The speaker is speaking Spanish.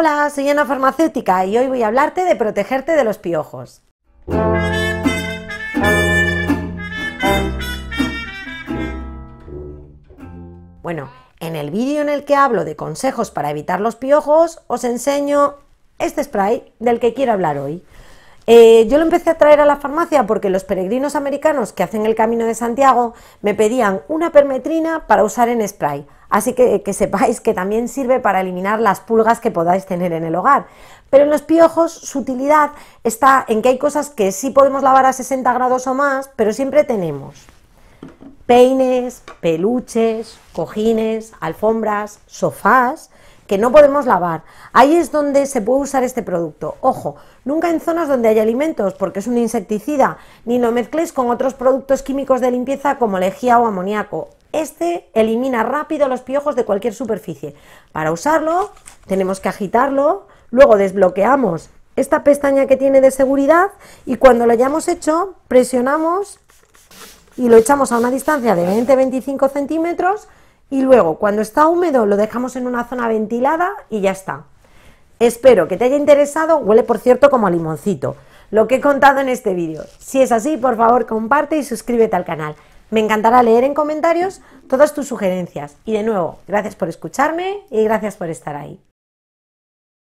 Hola, soy Ana Farmacéutica y hoy voy a hablarte de protegerte de los piojos. Bueno, en el vídeo en el que hablo de consejos para evitar los piojos, os enseño este spray del que quiero hablar hoy. Eh, yo lo empecé a traer a la farmacia porque los peregrinos americanos que hacen el camino de Santiago me pedían una permetrina para usar en spray. Así que que sepáis que también sirve para eliminar las pulgas que podáis tener en el hogar. Pero en los piojos su utilidad está en que hay cosas que sí podemos lavar a 60 grados o más, pero siempre tenemos peines, peluches, cojines, alfombras, sofás, que no podemos lavar. Ahí es donde se puede usar este producto. Ojo, nunca en zonas donde hay alimentos, porque es un insecticida, ni lo mezcles con otros productos químicos de limpieza como lejía o amoníaco. Este elimina rápido los piojos de cualquier superficie. Para usarlo, tenemos que agitarlo, luego desbloqueamos esta pestaña que tiene de seguridad y cuando lo hayamos hecho, presionamos y lo echamos a una distancia de 20-25 centímetros y luego cuando está húmedo lo dejamos en una zona ventilada y ya está. Espero que te haya interesado, huele por cierto como a limoncito, lo que he contado en este vídeo. Si es así, por favor comparte y suscríbete al canal. Me encantará leer en comentarios todas tus sugerencias. Y de nuevo, gracias por escucharme y gracias por estar ahí.